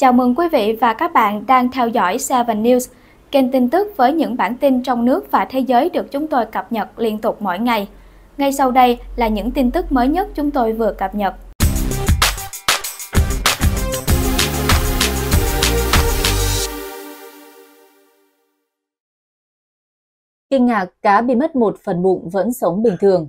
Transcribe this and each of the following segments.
Chào mừng quý vị và các bạn đang theo dõi 7 News, kênh tin tức với những bản tin trong nước và thế giới được chúng tôi cập nhật liên tục mỗi ngày. Ngay sau đây là những tin tức mới nhất chúng tôi vừa cập nhật. Kinh ngạc cá bị mất một phần bụng vẫn sống bình thường.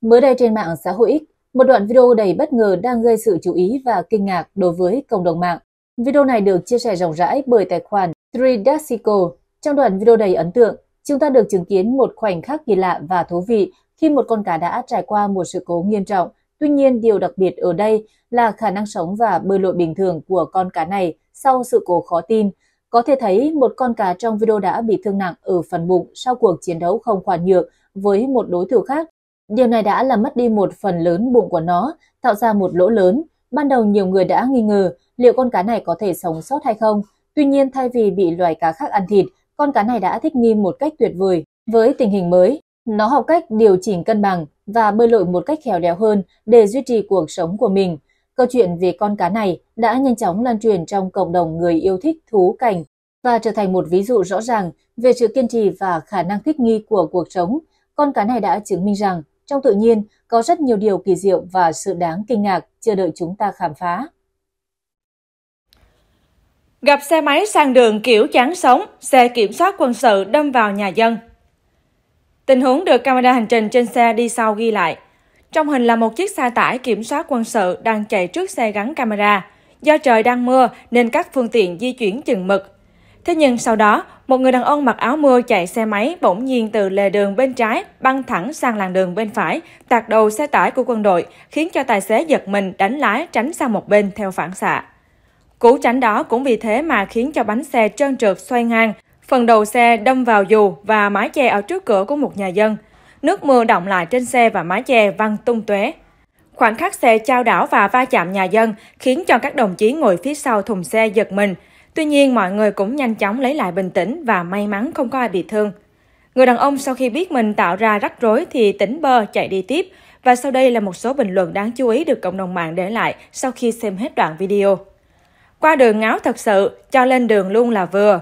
Mới đây trên mạng xã hội X, một đoạn video đầy bất ngờ đang gây sự chú ý và kinh ngạc đối với cộng đồng mạng Video này được chia sẻ rộng rãi bởi tài khoản Tridaxico. Trong đoạn video đầy ấn tượng, chúng ta được chứng kiến một khoảnh khắc kỳ lạ và thú vị khi một con cá đã trải qua một sự cố nghiêm trọng. Tuy nhiên, điều đặc biệt ở đây là khả năng sống và bơi lội bình thường của con cá này sau sự cố khó tin. Có thể thấy, một con cá trong video đã bị thương nặng ở phần bụng sau cuộc chiến đấu không khoan nhượng với một đối thủ khác. Điều này đã làm mất đi một phần lớn bụng của nó, tạo ra một lỗ lớn, Ban đầu nhiều người đã nghi ngờ liệu con cá này có thể sống sót hay không. Tuy nhiên thay vì bị loài cá khác ăn thịt, con cá này đã thích nghi một cách tuyệt vời với tình hình mới. Nó học cách điều chỉnh cân bằng và bơi lội một cách khéo léo hơn để duy trì cuộc sống của mình. Câu chuyện về con cá này đã nhanh chóng lan truyền trong cộng đồng người yêu thích thú cảnh và trở thành một ví dụ rõ ràng về sự kiên trì và khả năng thích nghi của cuộc sống. Con cá này đã chứng minh rằng trong tự nhiên, có rất nhiều điều kỳ diệu và sự đáng kinh ngạc chờ đợi chúng ta khám phá. Gặp xe máy sang đường kiểu chán sống, xe kiểm soát quân sự đâm vào nhà dân. Tình huống được camera hành trình trên xe đi sau ghi lại. Trong hình là một chiếc xe tải kiểm soát quân sự đang chạy trước xe gắn camera. Do trời đang mưa nên các phương tiện di chuyển chừng mực. Thế nhưng sau đó, một người đàn ông mặc áo mưa chạy xe máy bỗng nhiên từ lề đường bên trái băng thẳng sang làn đường bên phải, tạt đầu xe tải của quân đội, khiến cho tài xế giật mình đánh lái tránh sang một bên theo phản xạ. Cú tránh đó cũng vì thế mà khiến cho bánh xe trơn trượt xoay ngang, phần đầu xe đâm vào dù và mái che ở trước cửa của một nhà dân. Nước mưa đọng lại trên xe và mái che văng tung tóe. Khoảnh khắc xe trao đảo và va chạm nhà dân khiến cho các đồng chí ngồi phía sau thùng xe giật mình, Tuy nhiên, mọi người cũng nhanh chóng lấy lại bình tĩnh và may mắn không có ai bị thương. Người đàn ông sau khi biết mình tạo ra rắc rối thì tỉnh bơ chạy đi tiếp và sau đây là một số bình luận đáng chú ý được cộng đồng mạng để lại sau khi xem hết đoạn video. Qua đường ngáo thật sự, cho lên đường luôn là vừa.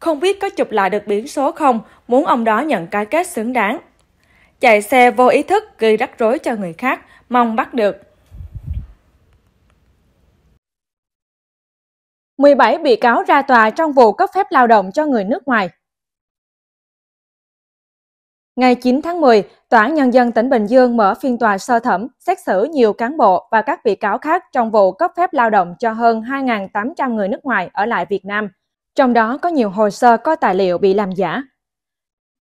Không biết có chụp lại được biển số không, muốn ông đó nhận cái kết xứng đáng. Chạy xe vô ý thức gây rắc rối cho người khác, mong bắt được. 17 bị cáo ra tòa trong vụ cấp phép lao động cho người nước ngoài. Ngày 9 tháng 10, Tòa án Nhân dân tỉnh Bình Dương mở phiên tòa sơ thẩm xét xử nhiều cán bộ và các bị cáo khác trong vụ cấp phép lao động cho hơn 2.800 người nước ngoài ở lại Việt Nam. Trong đó có nhiều hồ sơ có tài liệu bị làm giả.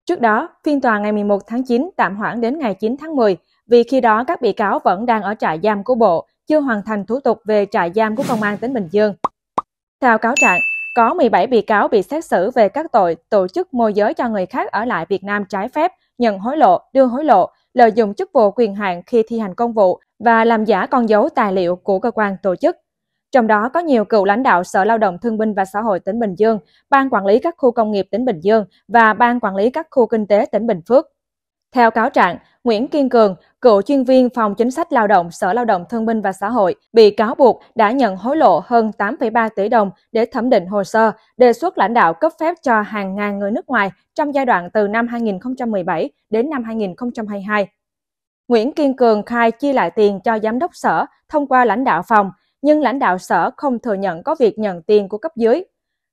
Trước đó, phiên tòa ngày 11 tháng 9 tạm hoãn đến ngày 9 tháng 10 vì khi đó các bị cáo vẫn đang ở trại giam của Bộ, chưa hoàn thành thủ tục về trại giam của Công an tỉnh Bình Dương. Theo cáo trạng, có 17 bị cáo bị xét xử về các tội tổ chức môi giới cho người khác ở lại Việt Nam trái phép, nhận hối lộ, đưa hối lộ, lợi dụng chức vụ quyền hạn khi thi hành công vụ và làm giả con dấu tài liệu của cơ quan tổ chức. Trong đó có nhiều cựu lãnh đạo Sở Lao động Thương binh và Xã hội tỉnh Bình Dương, Ban quản lý các khu công nghiệp tỉnh Bình Dương và Ban quản lý các khu kinh tế tỉnh Bình Phước. Theo cáo trạng, Nguyễn Kiên Cường, cựu chuyên viên phòng chính sách lao động Sở Lao động Thương binh và Xã hội, bị cáo buộc đã nhận hối lộ hơn 8,3 tỷ đồng để thẩm định hồ sơ, đề xuất lãnh đạo cấp phép cho hàng ngàn người nước ngoài trong giai đoạn từ năm 2017 đến năm 2022. Nguyễn Kiên Cường khai chia lại tiền cho giám đốc sở thông qua lãnh đạo phòng, nhưng lãnh đạo sở không thừa nhận có việc nhận tiền của cấp dưới.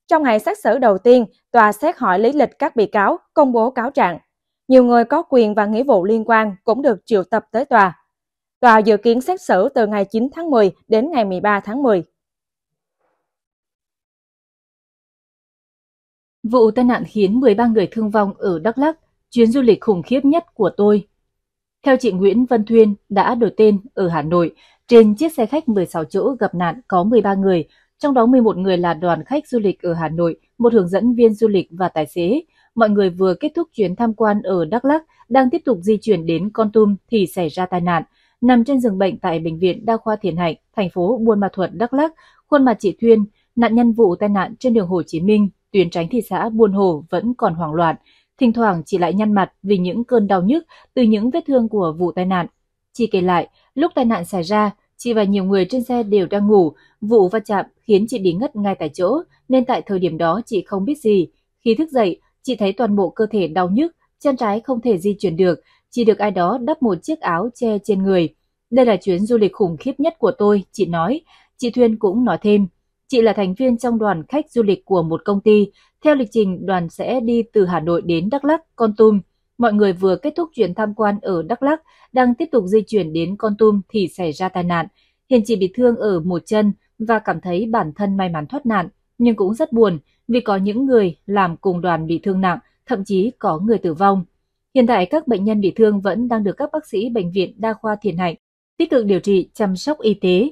Trong ngày xét xử đầu tiên, tòa xét hỏi lý lịch các bị cáo, công bố cáo trạng nhiều người có quyền và nghĩa vụ liên quan cũng được triệu tập tới tòa. Tòa dự kiến xét xử từ ngày 9 tháng 10 đến ngày 13 tháng 10. Vụ tai nạn khiến 13 người thương vong ở Đắk Lắk, chuyến du lịch khủng khiếp nhất của tôi. Theo chị Nguyễn Văn Thuyên đã đổi tên ở Hà Nội, trên chiếc xe khách 16 chỗ gặp nạn có 13 người, trong đó 11 người là đoàn khách du lịch ở Hà Nội, một hướng dẫn viên du lịch và tài xế mọi người vừa kết thúc chuyến tham quan ở Đắk Lắk đang tiếp tục di chuyển đến Con Tum thì xảy ra tai nạn. Nằm trên giường bệnh tại bệnh viện Đa khoa Thiền Hạnh, thành phố Buôn Ma thuật Đắk Lắk, khuôn mặt chị Thuyên, nạn nhân vụ tai nạn trên đường Hồ Chí Minh, tuyến tránh thị xã Buôn Hồ vẫn còn hoảng loạn. Thỉnh thoảng chị lại nhăn mặt vì những cơn đau nhức từ những vết thương của vụ tai nạn. Chị kể lại, lúc tai nạn xảy ra, chị và nhiều người trên xe đều đang ngủ. Vụ va chạm khiến chị đi ngất ngay tại chỗ, nên tại thời điểm đó chị không biết gì. Khi thức dậy, Chị thấy toàn bộ cơ thể đau nhức, chân trái không thể di chuyển được, chỉ được ai đó đắp một chiếc áo che trên người. Đây là chuyến du lịch khủng khiếp nhất của tôi, chị nói. Chị Thuyên cũng nói thêm, chị là thành viên trong đoàn khách du lịch của một công ty. Theo lịch trình, đoàn sẽ đi từ Hà Nội đến Đắk Lắk, Con Tum. Mọi người vừa kết thúc chuyến tham quan ở Đắk Lắk, đang tiếp tục di chuyển đến Con Tum thì xảy ra tai nạn. Hiện chị bị thương ở một chân và cảm thấy bản thân may mắn thoát nạn nhưng cũng rất buồn vì có những người làm cùng đoàn bị thương nặng, thậm chí có người tử vong. Hiện tại các bệnh nhân bị thương vẫn đang được các bác sĩ bệnh viện đa khoa Thiền Hạnh tích cực điều trị chăm sóc y tế.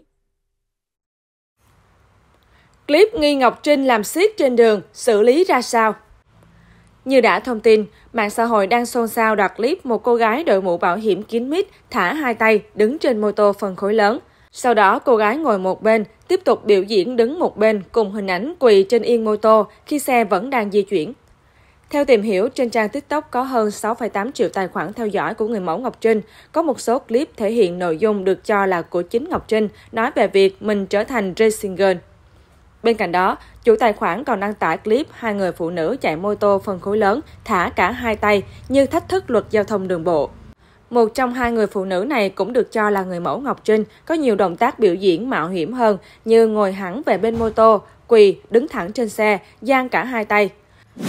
Clip Nghi Ngọc Trinh làm siết trên đường, xử lý ra sao? Như đã thông tin, mạng xã hội đang xôn xao đoạt clip một cô gái đội mũ bảo hiểm kín mít thả hai tay đứng trên mô tô phân khối lớn. Sau đó, cô gái ngồi một bên, tiếp tục biểu diễn đứng một bên cùng hình ảnh quỳ trên yên mô tô khi xe vẫn đang di chuyển. Theo tìm hiểu, trên trang TikTok có hơn 6,8 triệu tài khoản theo dõi của người mẫu Ngọc Trinh. Có một số clip thể hiện nội dung được cho là của chính Ngọc Trinh, nói về việc mình trở thành racing girl. Bên cạnh đó, chủ tài khoản còn đăng tải clip hai người phụ nữ chạy mô tô phân khối lớn thả cả hai tay như thách thức luật giao thông đường bộ. Một trong hai người phụ nữ này cũng được cho là người mẫu Ngọc Trinh, có nhiều động tác biểu diễn mạo hiểm hơn như ngồi hẳn về bên mô tô, quỳ, đứng thẳng trên xe, giang cả hai tay.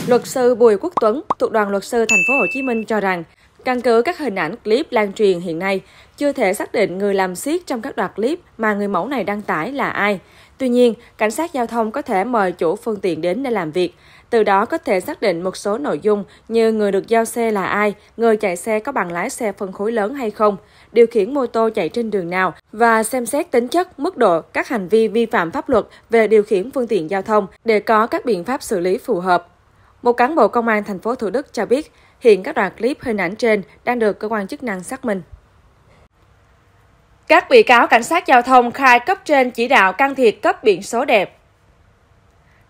Luật sư Bùi Quốc Tuấn thuộc đoàn luật sư thành phố Hồ Chí Minh cho rằng, căn cứ các hình ảnh clip lan truyền hiện nay, chưa thể xác định người làm siết trong các đoạn clip mà người mẫu này đăng tải là ai. Tuy nhiên, cảnh sát giao thông có thể mời chủ phương tiện đến để làm việc. Từ đó có thể xác định một số nội dung như người được giao xe là ai, người chạy xe có bằng lái xe phân khối lớn hay không, điều khiển mô tô chạy trên đường nào và xem xét tính chất, mức độ các hành vi vi phạm pháp luật về điều khiển phương tiện giao thông để có các biện pháp xử lý phù hợp. Một cán bộ công an thành phố Thủ Đức cho biết, hiện các đoạn clip hình ảnh trên đang được cơ quan chức năng xác minh. Các bị cáo cảnh sát giao thông khai cấp trên chỉ đạo can thiệp cấp biển số đẹp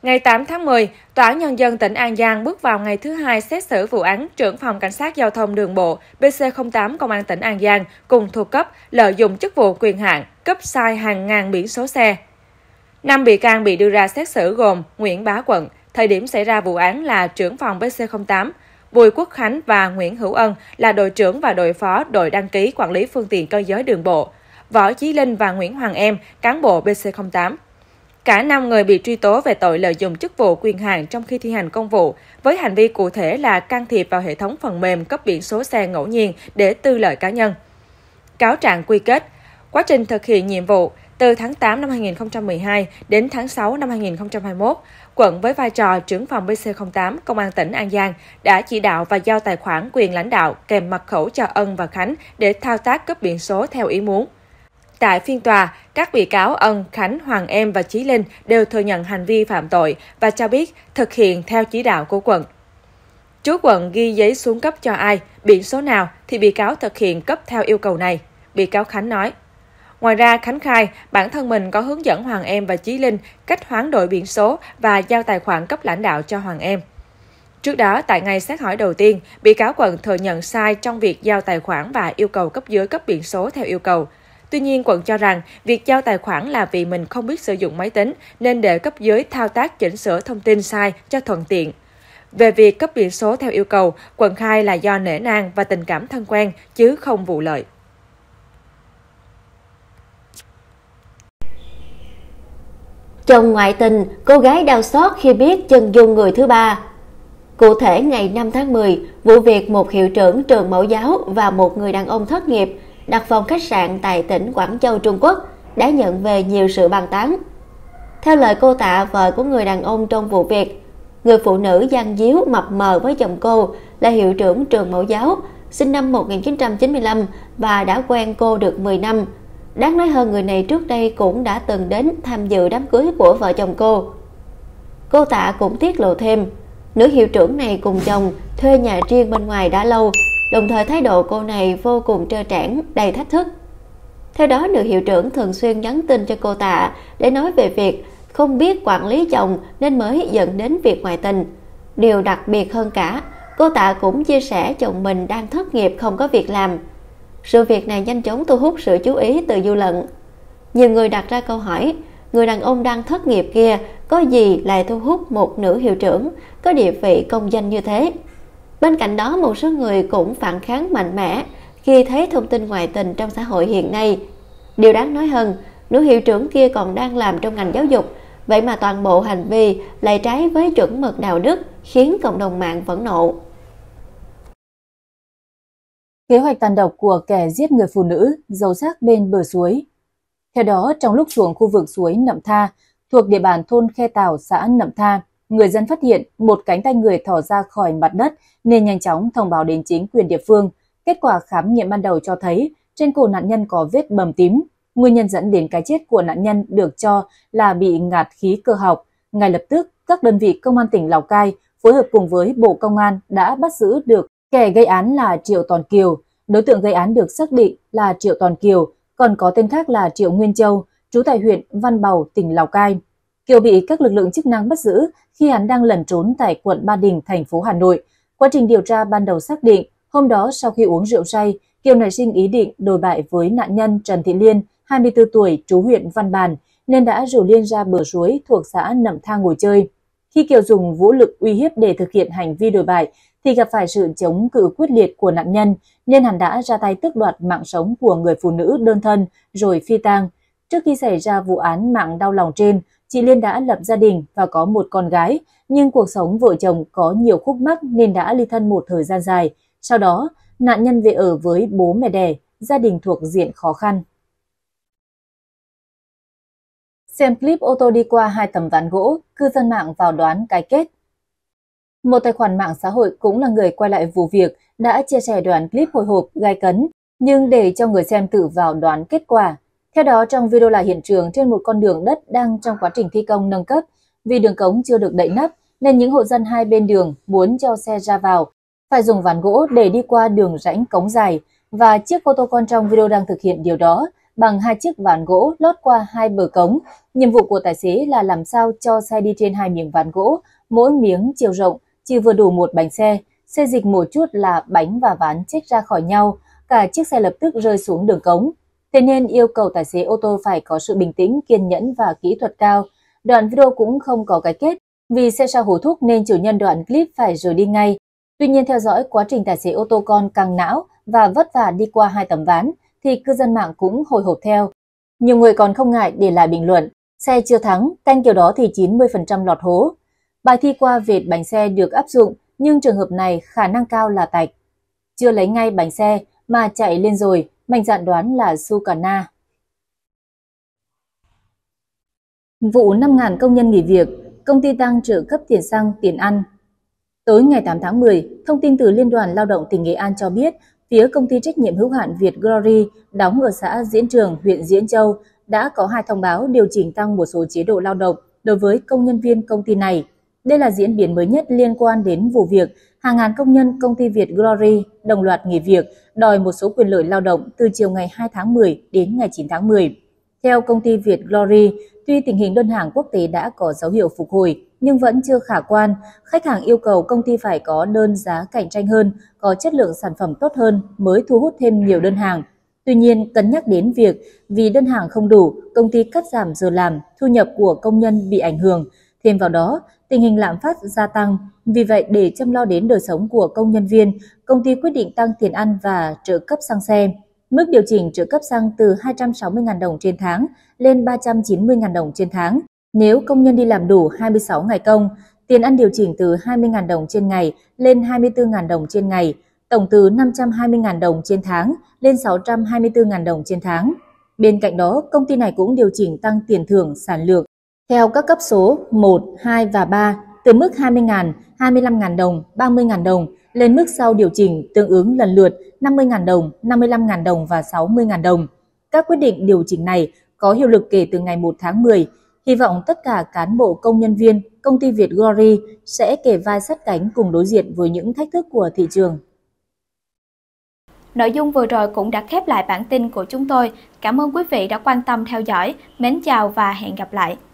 Ngày 8 tháng 10, Tòa án Nhân dân tỉnh An Giang bước vào ngày thứ hai xét xử vụ án trưởng phòng Cảnh sát Giao thông Đường bộ BC08 Công an tỉnh An Giang cùng thuộc cấp lợi dụng chức vụ quyền hạn cấp sai hàng ngàn biển số xe. Năm bị can bị đưa ra xét xử gồm Nguyễn Bá Quận, thời điểm xảy ra vụ án là trưởng phòng BC08, Bùi Quốc Khánh và Nguyễn Hữu Ân là đội trưởng và đội phó đội đăng ký quản lý phương tiện cơ giới đường bộ, Võ Chí Linh và Nguyễn Hoàng Em, cán bộ BC08. Cả 5 người bị truy tố về tội lợi dụng chức vụ quyền hạn trong khi thi hành công vụ, với hành vi cụ thể là can thiệp vào hệ thống phần mềm cấp biển số xe ngẫu nhiên để tư lợi cá nhân. Cáo trạng quy kết, quá trình thực hiện nhiệm vụ, từ tháng 8 năm 2012 đến tháng 6 năm 2021, quận với vai trò trưởng phòng BC08 Công an tỉnh An Giang đã chỉ đạo và giao tài khoản quyền lãnh đạo kèm mật khẩu cho Ân và Khánh để thao tác cấp biển số theo ý muốn. Tại phiên tòa, các bị cáo Ân, Khánh, Hoàng Em và Chí Linh đều thừa nhận hành vi phạm tội và cho biết thực hiện theo chỉ đạo của quận. Chú quận ghi giấy xuống cấp cho ai, biển số nào thì bị cáo thực hiện cấp theo yêu cầu này, bị cáo Khánh nói. Ngoài ra, Khánh khai bản thân mình có hướng dẫn Hoàng Em và Chí Linh cách hoán đổi biển số và giao tài khoản cấp lãnh đạo cho Hoàng Em. Trước đó, tại ngày xét hỏi đầu tiên, bị cáo Quận thừa nhận sai trong việc giao tài khoản và yêu cầu cấp dưới cấp biển số theo yêu cầu. Tuy nhiên, quận cho rằng việc giao tài khoản là vì mình không biết sử dụng máy tính nên để cấp dưới thao tác chỉnh sửa thông tin sai cho thuận tiện. Về việc cấp biển số theo yêu cầu, quận khai là do nể nang và tình cảm thân quen chứ không vụ lợi. Chồng ngoại tình, cô gái đau xót khi biết chân dung người thứ ba. Cụ thể ngày 5 tháng 10, vụ việc một hiệu trưởng trường mẫu giáo và một người đàn ông thất nghiệp đặt phòng khách sạn tại tỉnh Quảng Châu, Trung Quốc đã nhận về nhiều sự bàn tán. Theo lời cô tạ vợ của người đàn ông trong vụ việc, người phụ nữ gian díu mập mờ với chồng cô là hiệu trưởng trường mẫu giáo, sinh năm 1995 và đã quen cô được 10 năm. Đáng nói hơn người này trước đây cũng đã từng đến tham dự đám cưới của vợ chồng cô. Cô tạ cũng tiết lộ thêm, nữ hiệu trưởng này cùng chồng thuê nhà riêng bên ngoài đã lâu đồng thời thái độ cô này vô cùng trơ trẽn, đầy thách thức. Theo đó, nữ hiệu trưởng thường xuyên nhắn tin cho cô tạ để nói về việc không biết quản lý chồng nên mới dẫn đến việc ngoại tình. Điều đặc biệt hơn cả, cô tạ cũng chia sẻ chồng mình đang thất nghiệp không có việc làm. Sự việc này nhanh chóng thu hút sự chú ý từ dư luận. Nhiều người đặt ra câu hỏi, người đàn ông đang thất nghiệp kia có gì lại thu hút một nữ hiệu trưởng có địa vị công danh như thế? Bên cạnh đó, một số người cũng phản kháng mạnh mẽ khi thấy thông tin ngoại tình trong xã hội hiện nay. Điều đáng nói hơn, nữ hiệu trưởng kia còn đang làm trong ngành giáo dục, vậy mà toàn bộ hành vi lại trái với chuẩn mực đạo đức khiến cộng đồng mạng phẫn nộ. Kế hoạch tàn độc của kẻ giết người phụ nữ giấu xác bên bờ suối. Theo đó, trong lúc xuống khu vực suối Nậm Tha, thuộc địa bàn thôn Khe Tảo, xã Nậm Tha, người dân phát hiện một cánh tay người thò ra khỏi mặt đất nên nhanh chóng thông báo đến chính quyền địa phương. Kết quả khám nghiệm ban đầu cho thấy trên cổ nạn nhân có vết bầm tím. Nguyên nhân dẫn đến cái chết của nạn nhân được cho là bị ngạt khí cơ học. Ngay lập tức, các đơn vị công an tỉnh Lào Cai phối hợp cùng với Bộ Công an đã bắt giữ được kẻ gây án là Triệu Toàn Kiều. Đối tượng gây án được xác định là Triệu Toàn Kiều, còn có tên khác là Triệu Nguyên Châu, trú tại huyện Văn Bầu, tỉnh Lào Cai. Kiều bị các lực lượng chức năng bắt giữ khi hắn đang lẩn trốn tại quận Ba Đình, thành phố Hà Nội. Quá trình điều tra ban đầu xác định, hôm đó sau khi uống rượu say, Kiều nảy sinh ý định đổi bại với nạn nhân Trần Thị Liên, 24 tuổi, trú huyện Văn Bàn, nên đã rủ Liên ra bờ suối thuộc xã Nậm Thang ngồi chơi. Khi Kiều dùng vũ lực uy hiếp để thực hiện hành vi đổi bại, thì gặp phải sự chống cự quyết liệt của nạn nhân, nên hắn đã ra tay tước đoạt mạng sống của người phụ nữ đơn thân rồi phi tang. Trước khi xảy ra vụ án mạng đau lòng trên, chị Liên đã lập gia đình và có một con gái, nhưng cuộc sống vợ chồng có nhiều khúc mắc nên đã ly thân một thời gian dài. Sau đó, nạn nhân về ở với bố mẹ đẻ, gia đình thuộc diện khó khăn. Xem clip ô tô đi qua hai tấm ván gỗ, cư dân mạng vào đoán cái kết. Một tài khoản mạng xã hội cũng là người quay lại vụ việc đã chia sẻ đoạn clip hồi hộp gai cấn, nhưng để cho người xem tự vào đoán kết quả, theo đó, trong video là hiện trường trên một con đường đất đang trong quá trình thi công nâng cấp, vì đường cống chưa được đậy nắp nên những hộ dân hai bên đường muốn cho xe ra vào phải dùng ván gỗ để đi qua đường rãnh cống dài và chiếc ô tô con trong video đang thực hiện điều đó bằng hai chiếc ván gỗ lót qua hai bờ cống. Nhiệm vụ của tài xế là làm sao cho xe đi trên hai miếng ván gỗ, mỗi miếng chiều rộng chỉ vừa đủ một bánh xe, xe dịch một chút là bánh và ván chích ra khỏi nhau, cả chiếc xe lập tức rơi xuống đường cống. Thế nên yêu cầu tài xế ô tô phải có sự bình tĩnh, kiên nhẫn và kỹ thuật cao. Đoạn video cũng không có cái kết, vì xe sao hủ thúc nên chủ nhân đoạn clip phải rời đi ngay. Tuy nhiên theo dõi quá trình tài xế ô tô con căng não và vất vả đi qua hai tấm ván, thì cư dân mạng cũng hồi hộp theo. Nhiều người còn không ngại để lại bình luận, xe chưa thắng, canh kiểu đó thì 90% lọt hố. Bài thi qua vệt bánh xe được áp dụng, nhưng trường hợp này khả năng cao là tạch. Chưa lấy ngay bánh xe mà chạy lên rồi, Mạnh dạn đoán là Sukana. Vụ 5.000 công nhân nghỉ việc, công ty tăng trợ cấp tiền xăng, tiền ăn. Tối ngày 8 tháng 10, thông tin từ Liên đoàn Lao động tỉnh Nghệ An cho biết, phía công ty trách nhiệm hữu hạn Việt Glory đóng ở xã Diễn Trường, huyện Diễn Châu đã có hai thông báo điều chỉnh tăng một số chế độ lao động đối với công nhân viên công ty này. Đây là diễn biến mới nhất liên quan đến vụ việc hàng ngàn công nhân công ty Việt Glory đồng loạt nghỉ việc, đòi một số quyền lợi lao động từ chiều ngày 2 tháng 10 đến ngày 9 tháng 10. Theo công ty Việt Glory, tuy tình hình đơn hàng quốc tế đã có dấu hiệu phục hồi nhưng vẫn chưa khả quan, khách hàng yêu cầu công ty phải có đơn giá cạnh tranh hơn, có chất lượng sản phẩm tốt hơn mới thu hút thêm nhiều đơn hàng. Tuy nhiên, cân nhắc đến việc vì đơn hàng không đủ, công ty cắt giảm giờ làm, thu nhập của công nhân bị ảnh hưởng, Thêm vào đó, tình hình lạm phát gia tăng, vì vậy để chăm lo đến đời sống của công nhân viên, công ty quyết định tăng tiền ăn và trợ cấp xăng xe. Mức điều chỉnh trợ cấp xăng từ 260.000 đồng trên tháng lên 390.000 đồng trên tháng. Nếu công nhân đi làm đủ 26 ngày công, tiền ăn điều chỉnh từ 20.000 đồng trên ngày lên 24.000 đồng trên ngày, tổng từ 520.000 đồng trên tháng lên 624.000 đồng trên tháng. Bên cạnh đó, công ty này cũng điều chỉnh tăng tiền thưởng sản lượng theo các cấp số 1, 2 và 3 từ mức 20.000, 25.000 đồng, 30.000 đồng lên mức sau điều chỉnh tương ứng lần lượt 50.000 đồng, 55.000 đồng và 60.000 đồng. Các quyết định điều chỉnh này có hiệu lực kể từ ngày 1 tháng 10. Hy vọng tất cả cán bộ công nhân viên công ty Việt Glory sẽ kể vai sát cánh cùng đối diện với những thách thức của thị trường. Nội dung vừa rồi cũng đã khép lại bản tin của chúng tôi. Cảm ơn quý vị đã quan tâm theo dõi. Mến chào và hẹn gặp lại.